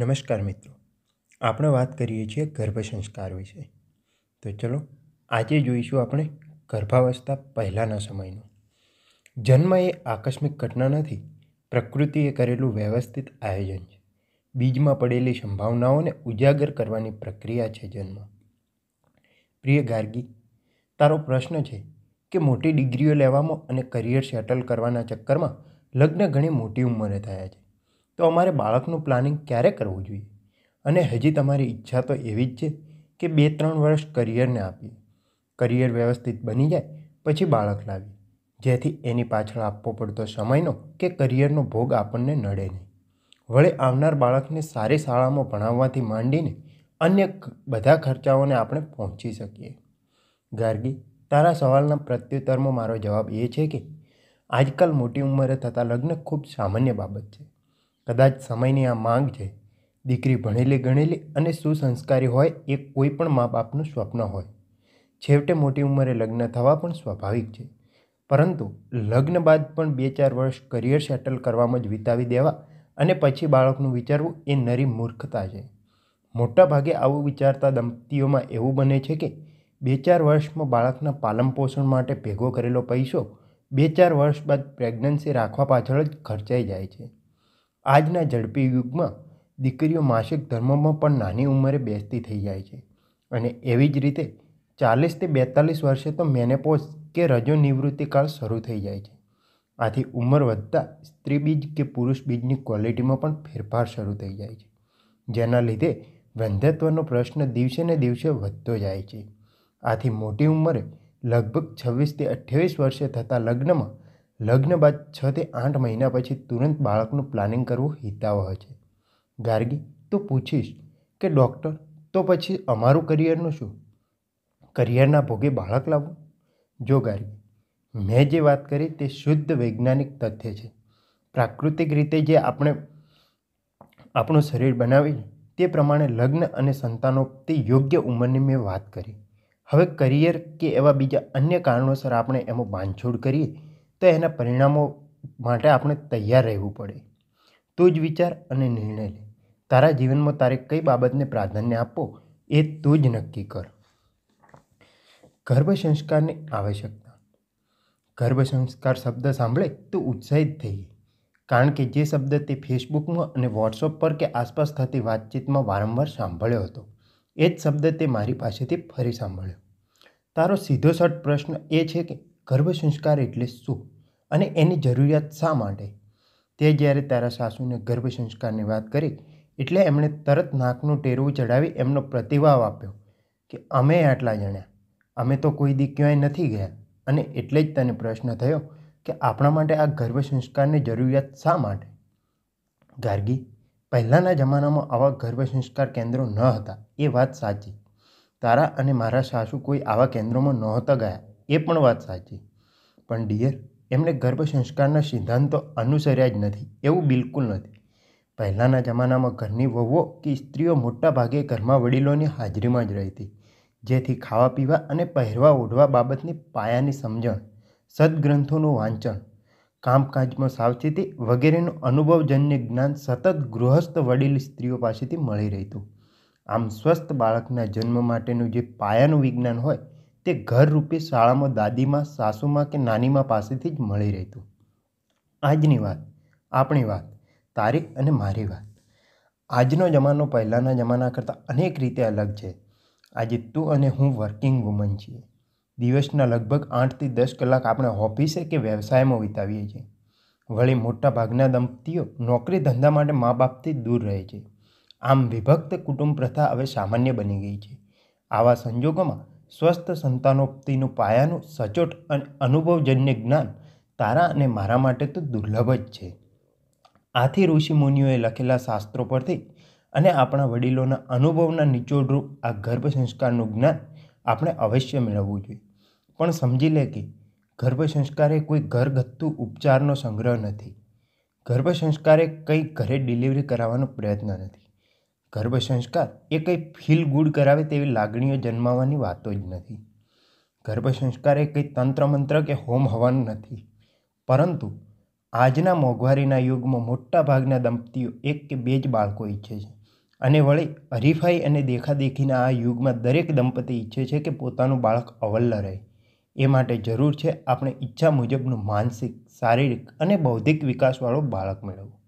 નમસ્કાર મિત્રો આપણે વાત કરીએ છીએ ગર્ભ સંસ્કાર વિશે તો ચલો આજે જોઈશું આપણે ગર્ભાવસ્થા પહેલાંના સમયનો જન્મ એ આકસ્મિક ઘટના નથી પ્રકૃતિએ કરેલું વ્યવસ્થિત આયોજન છે બીજમાં પડેલી સંભાવનાઓને ઉજાગર કરવાની પ્રક્રિયા છે જન્મ પ્રિય ગાર્ગી તારો પ્રશ્ન છે કે મોટી ડિગ્રીઓ લેવામાં અને કરિયર સેટલ કરવાના ચક્કરમાં લગ્ન ઘણી મોટી ઉંમરે થયા છે તો અમારે બાળકનું પ્લાનિંગ ક્યારે કરવું જોઈએ અને હજી તમારી ઈચ્છા તો એવી જ છે કે બે ત્રણ વર્ષ કરિયરને આપીએ કરિયર વ્યવસ્થિત બની જાય પછી બાળક લાવીએ જેથી એની પાછળ આપવો પડતો સમયનો કે કરિયરનો ભોગ આપણને નડે નહીં વળી આવનાર બાળકને સારી શાળામાં ભણાવવાથી માંડીને અન્ય બધા ખર્ચાઓને આપણે પહોંચી શકીએ ગાર્ગી તારા સવાલના પ્રત્યુત્તરમાં મારો જવાબ એ છે કે આજકાલ મોટી ઉંમરે થતા લગ્ન ખૂબ સામાન્ય બાબત છે કદાચ સમયની આ માંગ છે દીકરી ભણેલી ગણેલી અને સુસંસ્કારી હોય એ કોઈ પણ મા બાપનું સ્વપ્ન હોય છેવટે મોટી ઉંમરે લગ્ન થવા પણ સ્વાભાવિક છે પરંતુ લગ્ન બાદ પણ બે ચાર વર્ષ કરિયર સેટલ કરવામાં જ વિતાવી દેવા અને પછી બાળકનું વિચારવું એ નરી મૂર્ખતા છે મોટાભાગે આવું વિચારતા દંપતીઓમાં એવું બને છે કે બે ચાર વર્ષમાં બાળકના પાલનપોષણ માટે ભેગો કરેલો પૈસો બે ચાર વર્ષ બાદ પ્રેગ્નન્સી રાખવા પાછળ જ ખર્ચાઈ જાય છે આજના ઝડપી યુગમાં દીકરીઓ માસિક ધર્મમાં પણ નાની ઉંમરે બેસતી થઈ જાય છે અને એવી જ રીતે ચાલીસથી બેતાલીસ વર્ષે તો મેનેપોઝ કે રજો નિવૃત્તિકાળ શરૂ થઈ જાય છે આથી ઉંમર વધતા સ્ત્રી બીજ કે પુરુષ બીજની ક્વોલિટીમાં પણ ફેરફાર શરૂ થઈ જાય છે જેના લીધે વંધ્યત્વનો પ્રશ્ન દિવસે ને દિવસે વધતો જાય છે આથી મોટી ઉંમરે લગભગ છવ્વીસથી અઠ્યાવીસ વર્ષે થતા લગ્નમાં લગ્ન બાદ છ થી આઠ મહિના પછી તુરંત બાળકનું પ્લાનિંગ કરવું હિતાવહ છે ગાર્ગી તો પૂછીશ કે ડૉક્ટર તો પછી અમારું કરિયરનું શું કરિયરના ભોગે બાળક લાવવું જો ગાર્ગી મેં જે વાત કરી તે શુદ્ધ વૈજ્ઞાનિક તથ્ય છે પ્રાકૃતિક રીતે જે આપણે આપણું શરીર બનાવી તે પ્રમાણે લગ્ન અને સંતાનોપતિ યોગ્ય ઉંમરની મેં વાત કરી હવે કરિયર કે એવા બીજા અન્ય કારણોસર આપણે એમાં બાંધછોડ કરીએ તો એના પરિણામો માટે આપણે તૈયાર રહેવું પડે તું જ વિચાર અને નિર્ણય લે તારા જીવનમાં તારે કઈ બાબતને પ્રાધાન્ય આપવો એ તું જ નક્કી કર ગર્ભ સંસ્કારની આવશ્યકતા ગર્ભ સંસ્કાર શબ્દ સાંભળે તો ઉત્સાહિત થઈએ કારણ કે જે શબ્દ તે ફેસબુકમાં અને વોટ્સઅપ પર કે આસપાસ થતી વાતચીતમાં વારંવાર સાંભળ્યો હતો એ જ શબ્દ તે મારી પાસેથી ફરી સાંભળ્યો તારો સીધો સટ પ્રશ્ન એ છે કે ગર્ભ સંસ્કાર એટલે શું અને એની જરૂરિયાત શા માટે તે જ્યારે તારા સાસુને ગર્ભ સંસ્કારની વાત કરી એટલે એમણે તરત નાકનું ટેરવું ચડાવી એમનો પ્રતિભાવ આપ્યો કે અમે આટલા જણ્યા અમે તો કોઈ દી ક્યાંય નથી ગયા અને એટલે જ તને પ્રશ્ન થયો કે આપણા માટે આ ગર્ભ સંસ્કારની જરૂરિયાત શા માટે ગાર્ગી પહેલાંના જમાનામાં આવા ગર્ભ સંસ્કાર કેન્દ્રો ન હતા એ વાત સાચી તારા અને મારા સાસુ કોઈ આવા કેન્દ્રોમાં નહોતા ગયા એ પણ વાત સાચી પણ ડિયર એમણે ગર્ભ સંસ્કારના સિદ્ધાંતો અનુસર્યા જ નથી એવું બિલકુલ નથી પહેલાંના જમાનામાં ઘરની વહુઓ કે સ્ત્રીઓ મોટા ભાગે ઘરમાં વડીલોની હાજરીમાં જ રહેતી જેથી ખાવા પીવા અને પહેરવા ઓઢવા બાબતની પાયાની સમજણ સદગ્રંથોનું વાંચન કામકાજમાં સાવચેતી વગેરેનું અનુભવજન્ય જ્ઞાન સતત ગૃહસ્થ વડીલ સ્ત્રીઓ પાસેથી મળી રહેતું આમ સ્વસ્થ બાળકના જન્મ માટેનું જે પાયાનું વિજ્ઞાન હોય તે ઘર રૂપે શાળામાં દાદીમાં સાસુમાં કે નાનીમાં પાસેથી જ મળી રહેતું આજની વાત આપણી વાત તારી અને મારી વાત આજનો જમાનો પહેલાંના જમાના કરતાં અનેક રીતે અલગ છે આજે તું અને હું વર્કિંગ વુમન છીએ દિવસના લગભગ આઠથી દસ કલાક આપણે ઓફિસે કે વ્યવસાયમાં વિતાવીએ છીએ વળી મોટા ભાગના દંપતીઓ નોકરી ધંધા માટે મા બાપથી દૂર રહે છે આમ વિભક્ત કુટુંબ પ્રથા હવે સામાન્ય બની ગઈ છે આવા સંજોગોમાં સ્વસ્થ સંતાનોપતિનું પાયાનું સચોટ અને અનુભવજન્ય જ્ઞાન તારા અને મારા માટે તો દુર્લભ જ છે આથી ઋષિમુનિઓએ લખેલા શાસ્ત્રો પરથી અને આપણા વડીલોના અનુભવના નિચોડરૂપ આ ગર્ભ સંસ્કારનું જ્ઞાન આપણે અવશ્ય મેળવવું જોઈએ પણ સમજી લે કે ગર્ભ સંસ્કાર એ કોઈ ઘરગથ્થુ ઉપચારનો સંગ્રહ નથી ગર્ભ સંસ્કાર એ કંઈ ઘરે ડિલિવરી કરાવવાનો પ્રયત્ન નથી ગર્ભ સંસ્કાર એ કંઈ ફીલ ગુડ કરાવે તેવી લાગણીઓ જન્માવવાની વાતો જ નથી ગર્ભ સંસ્કાર એ કંઈ તંત્રમંત્ર કે હોમ હવન નથી પરંતુ આજના મોંઘવારીના યુગમાં મોટા ભાગના દંપતીઓ એક કે બે જ બાળકો ઈચ્છે છે અને વળી હરીફાઈ અને દેખાદેખીના આ યુગમાં દરેક દંપતી ઈચ્છે છે કે પોતાનું બાળક અવલ્લ રહે એ માટે જરૂર છે આપણે ઈચ્છા મુજબનું માનસિક શારીરિક અને બૌદ્ધિક વિકાસવાળો બાળક મેળવવું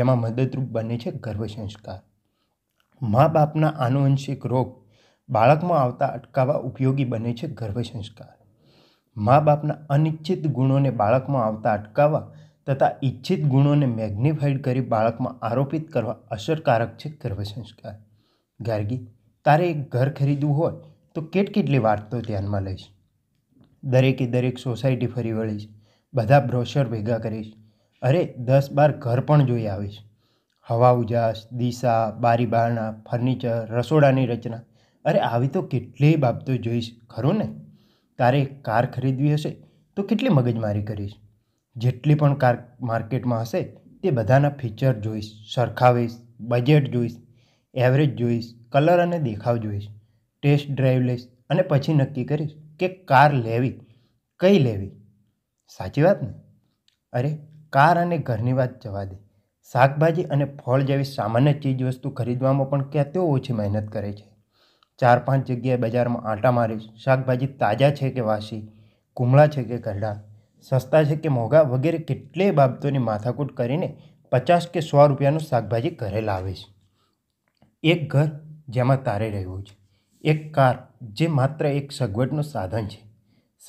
જેમાં મદદરૂપ બને છે ગર્ભ સંસ્કાર મા બાપના આનુવંશિક રોગ બાળકમાં આવતા અટકાવવા ઉપયોગી બને છે ગર્ભ સંસ્કાર મા બાપના અનિચ્છિત ગુણોને બાળકમાં આવતા અટકાવવા તથા ઈચ્છિત ગુણોને મેગ્નિફાઈડ કરી બાળકમાં આરોપિત કરવા અસરકારક છે ગર્ભ સંસ્કાર ગાર્ગી તારે એક ઘર ખરીદવું હોય તો કેટ કેટલી વાર્તો ધ્યાનમાં લઈશ દરેકે દરેક સોસાયટી ફરી વળીશ બધા બ્રોશર ભેગા કરીશ અરે દસ બાર ઘર પણ જોઈ આવીશ હવા ઉજાસ દિશા બારી બારણા ફર્નિચર રસોડાની રચના અરે આવી તો કેટલી બાબતો જોઈશ ખરું ને તારે કાર ખરીદવી હશે તો કેટલી મગજમારી કરીશ જેટલી પણ કાર માર્કેટમાં હશે તે બધાના ફીચર જોઈશ સરખાવીશ બજેટ જોઈશ એવરેજ જોઈશ કલર અને દેખાવ જોઈશ ટેસ્ટ ડ્રાઈવ લઈશ અને પછી નક્કી કરીશ કે કાર લેવી કઈ લેવી સાચી વાત ને અરે કાર અને ઘરની વાત જવા દે શાકભાજી અને ફળ જેવી સામાન્ય ચીજવસ્તુ ખરીદવામાં પણ ક્યાં તેઓ ઓછી મહેનત કરે છે ચાર પાંચ જગ્યાએ બજારમાં આંટા મારી શાકભાજી તાજા છે કે વાસી કુમળા છે કે કરડા સસ્તા છે કે મોંઘા વગેરે કેટલીય બાબતોની માથાકૂટ કરીને પચાસ કે સો રૂપિયાનું શાકભાજી ઘરે લાવે છે એક ઘર જેમાં તારે રહેવું છે એક કાર જે માત્ર એક સગવડનું સાધન છે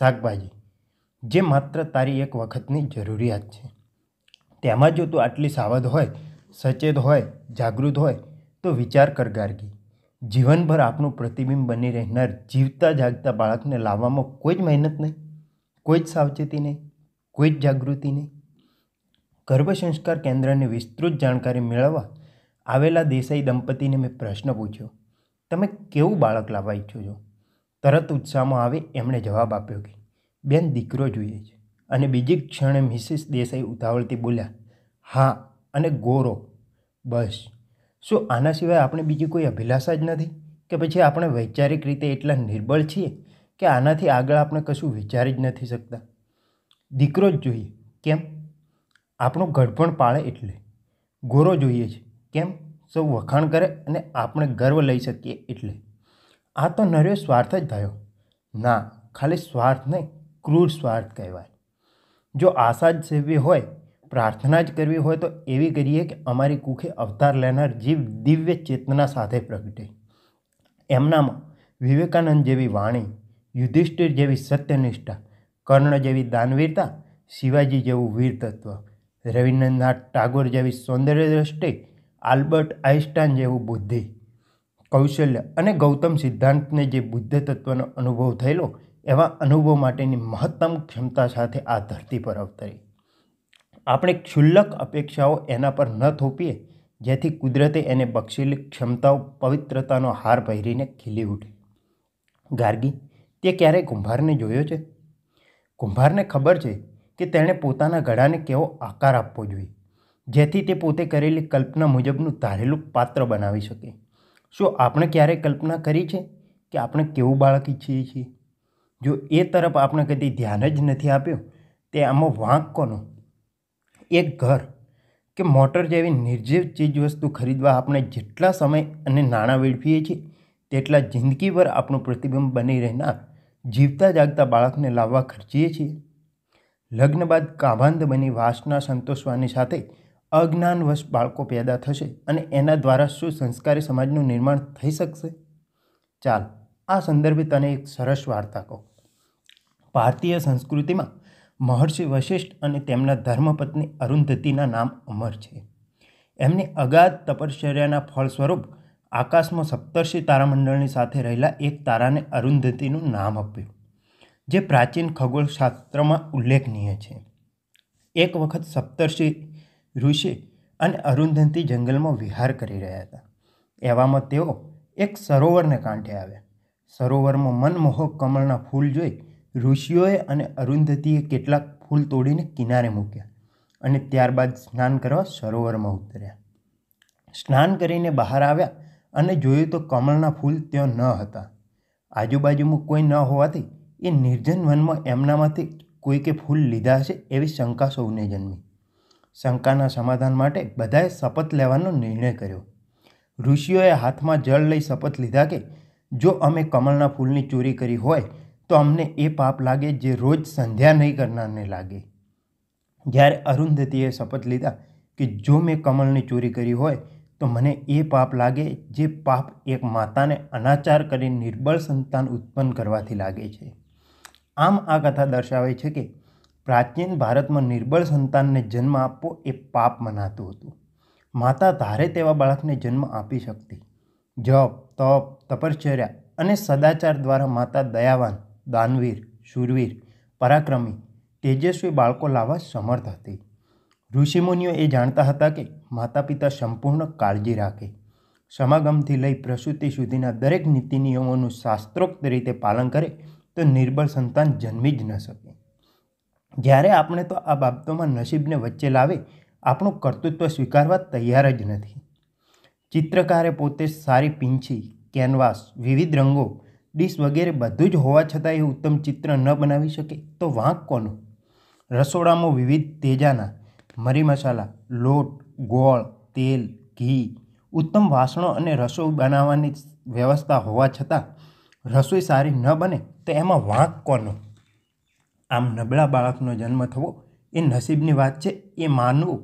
શાકભાજી જે માત્ર તારી એક વખતની જરૂરિયાત છે તેમાં જો તું આટલી સાવધ હોય સચેત હોય જાગૃત હોય તો વિચાર કર ગાર્ગી જીવનભર આપનું પ્રતિબિંબ બની રહેનાર જીવતા જાગતા બાળકને લાવવામાં કોઈ જ મહેનત નહીં કોઈ જ સાવચેતી નહીં કોઈ જ જાગૃતિ નહીં ગર્ભ સંસ્કાર કેન્દ્રની વિસ્તૃત જાણકારી મેળવવા આવેલા દેસાઈ દંપતીને મેં પ્રશ્ન પૂછ્યો તમે કેવું બાળક લાવવા ઈચ્છો છો તરત ઉત્સાહમાં આવે એમણે જવાબ આપ્યો કે બેન દીકરો જોઈએ છે અને બીજી ક્ષણે મિસિસ દેસાઈ ઉતાવળથી બોલ્યા હા અને ગોરો બસ શું આના સિવાય આપણે બીજી કોઈ અભિલાષા જ નથી કે પછી આપણે વૈચારિક રીતે એટલા નિર્બળ છીએ કે આનાથી આગળ આપણે કશું વિચારી જ નથી શકતા દીકરો જ જોઈએ કેમ આપણું ગઢપણ પાળે એટલે ગોરો જોઈએ છે કેમ સૌ વખાણ કરે અને આપણે ગર્વ લઈ શકીએ એટલે આ તો નર્યો સ્વાર્થ જ થયો ના ખાલી સ્વાર્થ નહીં ક્રૂર સ્વાર્થ કહેવાય જો આશા જ સેવવી હોય પ્રાર્થના જ કરવી હોય તો એવી કરીએ કે અમારી કુખે અવતાર લેનાર જીવ દિવ્ય ચેતના સાથે પ્રગટે એમનામાં વિવેકાનંદ જેવી વાણી યુધિષ્ઠિર જેવી સત્યનિષ્ઠા કર્ણ જેવી દાનવીરતા શિવાજી જેવું વીર તત્વ રવિન્દ્રનાથ ટાગોર જેવી સૌંદર્ય દ્રષ્ટિ આલ્બર્ટ આઇન્સ્ટાઈન જેવું બુદ્ધિ કૌશલ્ય અને ગૌતમ સિદ્ધાંતને જે બુદ્ધ તત્વનો અનુભવ થયેલો એવા અનુભવ માટેની મહત્તમ ક્ષમતા સાથે આ ધરતી પર અવતરી આપણે ક્ષુલ્લક અપેક્ષાઓ એના પર ન થોપીએ જેથી કુદરતે એને બક્ષેલી ક્ષમતાઓ પવિત્રતાનો હાર પહેરીને ખીલી ઉઠી ગાર્ગી તે ક્યારેય કુંભારને જોયો છે કુંભારને ખબર છે કે તેણે પોતાના ગળાને કેવો આકાર આપવો જોઈએ જેથી તે પોતે કરેલી કલ્પના મુજબનું ધારેલું પાત્ર બનાવી શકે શું આપણે ક્યારેય કલ્પના કરી છે કે આપણે કેવું બાળક ઈચ્છીએ છીએ જો એ તરફ આપણે કદી ધ્યાન જ નથી આપ્યું તે આમાં વાંક કોનો એક ઘર કે મોટર જેવી નિર્જીવ ચીજવસ્તુ ખરીદવા આપણે જેટલા સમય અને નાણાં વેડફીએ છીએ તેટલા જિંદગીભર આપણું પ્રતિબિંબ બની રહેનાર જીવતા જાગતા બાળકને લાવવા ખર્ચીએ છીએ લગ્ન બાદ કાભાંધ બની વાસના સંતોષવાની સાથે અજ્ઞાનવશ બાળકો પેદા થશે અને એના દ્વારા શું સંસ્કારી સમાજનું નિર્માણ થઈ શકશે ચાલ આ સંદર્ભે તને એક સરસ વાર્તા કહું ભારતીય સંસ્કૃતિમાં મહર્ષિ વશિષ્ઠ અને તેમના ધર્મપત્ની અરુંધતીના નામ અમર છે એમને અગાધ તપશ્ચર્યાના ફળ સ્વરૂપ આકાશમાં સપ્તર્ષિ તારામંડળની સાથે રહેલા એક તારાને અરુંધતીનું નામ આપ્યું જે પ્રાચીન ખગોળશાસ્ત્રમાં ઉલ્લેખનીય છે એક વખત સપ્તર્ષિ ઋષિ અને અરુંધતી જંગલમાં વિહાર કરી રહ્યા હતા એવામાં તેઓ એક સરોવરને કાંઠે આવ્યા સરોવરમાં મનમોહક કમળના ફૂલ જોઈ ઋષિઓએ અને અરુંધતીએ કેટલાક ફૂલ તોડીને કિનારે મૂક્યા અને ત્યારબાદ સ્નાન કરવા સરોવરમાં ઉતર્યા સ્નાન કરીને બહાર આવ્યા અને જોયું તો કમળના ફૂલ ત્યાં ન હતા આજુબાજુમાં કોઈ ન હોવાથી એ નિર્જન વનમાં એમનામાંથી કોઈકે ફૂલ લીધા હશે એવી શંકા સૌને જન્મી શંકાના સમાધાન માટે બધાએ શપથ લેવાનો નિર્ણય કર્યો ઋષિઓએ હાથમાં જળ લઈ શપથ લીધા કે જો અમે કમળના ફૂલની ચોરી કરી હોય તો અમને એ પાપ લાગે જે રોજ સંધ્યા નહીં કરનારને લાગે જ્યારે અરુંધતીએ શપથ લીધા કે જો મેં કમળની ચોરી કરી હોય તો મને એ પાપ લાગે જે પાપ એક માતાને અનાચાર કરી નિર્બળ સંતાન ઉત્પન્ન કરવાથી લાગે છે આમ આ કથા દર્શાવે છે કે પ્રાચીન ભારતમાં નિર્બળ સંતાનને જન્મ આપવો એ પાપ મનાતું હતું માતા ધારે તેવા બાળકને જન્મ આપી શકતી જપ તપ તપશ્ચર્યા અને સદાચાર દ્વારા માતા દયાવાન દાનવીર શૂરવીર પરાક્રમી તેજસ્વી બાળકો લાવવા સમર્થ હતી ઋષિમુનિઓ એ જાણતા હતા કે માતા પિતા સંપૂર્ણ કાળજી રાખે સમાગમથી લઈ પ્રસૂતિ સુધીના દરેક નીતિ નિયમોનું શાસ્ત્રોક્ત રીતે પાલન કરે તો નિર્બળ સંતાન જન્મી જ ન શકે જ્યારે આપણે તો આ બાબતોમાં નસીબને વચ્ચે લાવે આપણું કર્તૃત્વ સ્વીકારવા તૈયાર જ નથી ચિત્રકારે પોતે સારી પીંછી કેનવાસ વિવિધ રંગો ડીશ વગેરે બધું જ હોવા છતાં એ ઉત્તમ ચિત્ર ન બનાવી શકે તો વાંક કોનો રસોડામાં વિવિધ તેજાના મરી મસાલા લોટ ગોળ તેલ ઘી ઉત્તમ વાસણો અને રસોઈ બનાવવાની વ્યવસ્થા હોવા છતાં રસોઈ સારી ન બને તો એમાં વાંક કોનો આમ નબળા બાળકનો જન્મ થવો એ નસીબની વાત છે એ માનવું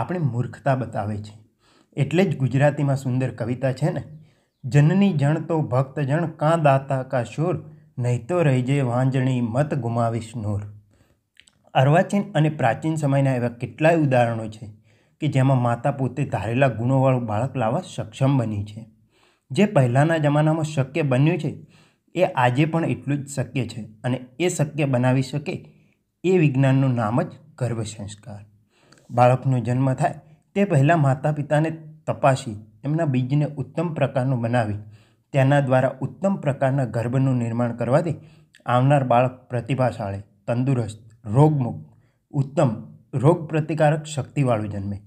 આપણી મૂર્ખતા બતાવે છે એટલે જ ગુજરાતીમાં સુંદર કવિતા છે ને જનની જણ તો ભક્તજણ જણ કાં દાતા કા શૂર નહીં તો રહી રહીજે વાંજણી મત ગુમાવીશ નૂર અર્વાચીન અને પ્રાચીન સમયના એવા કેટલાય ઉદાહરણો છે કે જેમાં માતા પોતે ધારેલા ગુણોવાળું બાળક લાવવા સક્ષમ બની છે જે પહેલાંના જમાનામાં શક્ય બન્યું છે એ આજે પણ એટલું જ શક્ય છે અને એ શક્ય બનાવી શકે એ વિજ્ઞાનનું નામ જ ગર્ભ સંસ્કાર બાળકનો જન્મ થાય તે પહેલાં માતા પિતાને તપાસી એમના બીજને ઉત્તમ પ્રકારનું બનાવી તેના દ્વારા ઉત્તમ પ્રકારના ગર્ભનું નિર્માણ કરવાથી આવનાર બાળક પ્રતિભાશાળી તંદુરસ્ત રોગમુક્ત ઉત્તમ રોગ પ્રતિકારક શક્તિવાળું જન્મે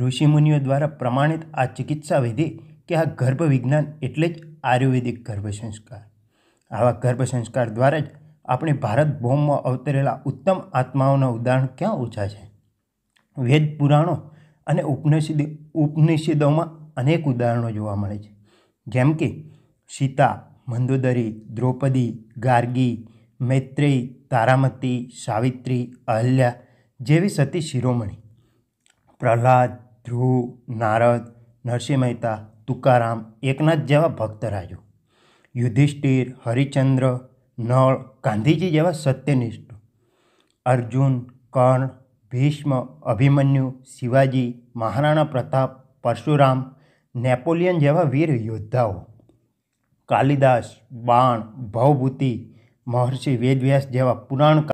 ઋષિમુનિઓ દ્વારા પ્રમાણિત આ ચિકિત્સા વિધિ કે આ ગર્ભવિજ્ઞાન એટલે જ આયુર્વેદિક ગર્ભ સંસ્કાર આવા ગર્ભ સંસ્કાર દ્વારા જ આપણે ભારત ભૌમમાં અવતરેલા ઉત્તમ આત્માઓના ઉદાહરણ ક્યાં ઓછા છે વેદ પુરાણો અને ઉપનિષિદ ઉપનિષિદોમાં અનેક ઉદાહરણો જોવા મળે છે જેમ કે સીતા મંદોદરી દ્રૌપદી ગાર્ગી મૈત્રેય તારામતી સાવિત્રી અહલ્યા જેવી સતી શિરોમણી પ્રહલાદ ધ્રુવ નારદ નરસિંહ મહેતા તુકારામ એકનાથ જેવા ભક્તરાજો યુધિષ્ઠિર હરિચંદ્ર નળ ગાંધીજી જેવા સત્યનિષ્ઠ અર્જુન કર્ણ ભીષ્મ અભિમન્યુ શિવાજી મહારાણા પ્રતાપ પરશુરામ નેપોલિયન જેવા વીર યોદ્ધાઓ કાલિદાસ બાણ ભવભૂતિ મહર્ષિ વેદવ્યાસ જેવા પુરાણ